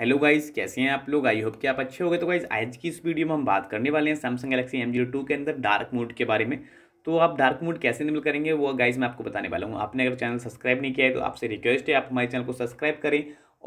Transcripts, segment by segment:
hello guys कैसे हैं आप लोग आई होप कि आप अच्छे हो गए तो गाइस आज की इस वीडियो में हम बात करने वाले हैं Samsung Galaxy M zero two के अंदर डार्क मोड के बारे में तो आप डार्क मोड कैसे इनेबल करेंगे वो गाइस मैं आपको बताने वाला हूँ आपने अगर चैनल सब्सक्राइब नहीं किया है तो आपसे रिक्वेस्ट है आप हमारे चैनल को सब्सक्राइब करें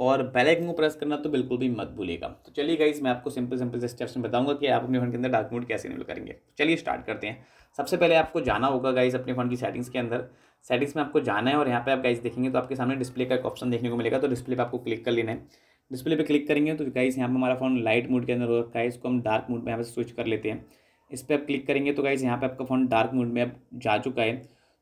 और बेल आइकन को प्रेस करना तो बिल्कुल भी मत भूलेगा तो चलिए गाइज मैं आपको सिंपल सिंपल से स्टेप्स में बताऊंगा कि आप अपने फ़ोन के अंदर डार्क मोड कैसे इनेबल करेंगे चलिए स्टार्ट करते हैं सबसे पहले आपको जाना होगा गाइज अपने फ़ोन की सेटिंग्स के अंदर सेटिंग्स में आपको जाना है और यहाँ पर आप गाइज देखेंगे तो आपके सामने डिस्प्ले का एक ऑप्शन देखने को मिलेगा तो डिस्प्ले पर आपको क्लिक कर लेना है डिस्प्ले पे क्लिक करेंगे तो गाइस यहाँ पे हमारा फ़ोन लाइट मोड के अंदर हो रखा है इसको हम डार्क मोड में यहाँ पे स्विच कर लेते हैं इस पर आप क्लिक करेंगे तो गाइस यहाँ पे आपका फ़ोन डार्क मोड में अब जा चुका है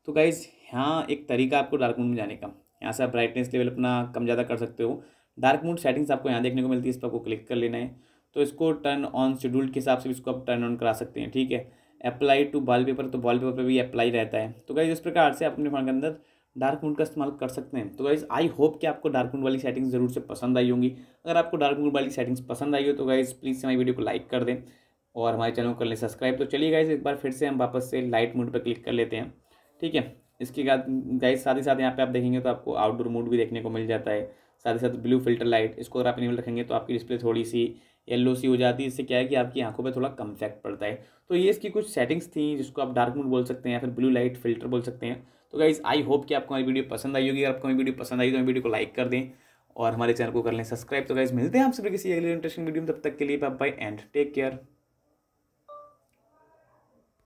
तो गाइस यहाँ एक तरीका आपको डार्क मोड में जाने का यहाँ से आप ब्राइटनेस लेवल अपना कम ज़्यादा कर सकते हो डार्क मोड सेटिंग्स आपको यहाँ देखने को मिलती है इस पर आपको क्लिक कर लेना है तो इसको टर्न ऑन शेड्यूल के हिसाब से इसको आप टर्न ऑन करा सकते हैं ठीक है अप्लाई टू वाल पेपर तो वॉल पेपर पर भी अप्लाई रहता है तो गाइज इस प्रकार से आप अपने फ़ोन के अंदर डार्क मोड का इस्तेमाल कर सकते हैं तो गाइज़ आई होप कि आपको डार्क मोड वाली सेटिंग्स जरूर से पसंद आई होंगी अगर आपको डार्क मोड वाली सेटिंग्स पसंद आई हो तो गाइज़ प्लीज़ हमारी वीडियो को लाइक कर दें और हमारे चैनल को कर लें सब्सक्राइब तो चलिए गाइज़ एक बार फिर से हम वापस से लाइट मोड पर क्लिक कर लेते हैं ठीक है इसके बाद गाइज साथ ही साथ यहाँ पे आप देखेंगे तो आपको आउटडोर मूड भी देखने को मिल जाता है साथ ही साथ ब्लू फिल्टर लाइट इसको अगर आप इनेबल रखेंगे तो आपकी डिस्प्ले थोड़ी सी येलो सी हो जाती है इससे क्या है कि आपकी आंखों पे थोड़ा कम इफेक्ट पड़ता है तो ये इसकी कुछ सेटिंग्स थी जिसको आप डार्क मोड बोल सकते हैं या फिर ब्लू लाइट फिल्टर बोल सकते हैं तो गाइज आई होप कि आपको हमारी वीडियो पसंद आई होगी अगर आपको हमारी वीडियो पसंद आई तो हमारी वीडियो को लाइक कर दें और हमारे चैनल को कर लें सब्सक्राइब तो गाइज मिलते हैं आप सभी किसी अगले इंटरेस्टिंग वीडियो में तब तक के लिए bye bye and take care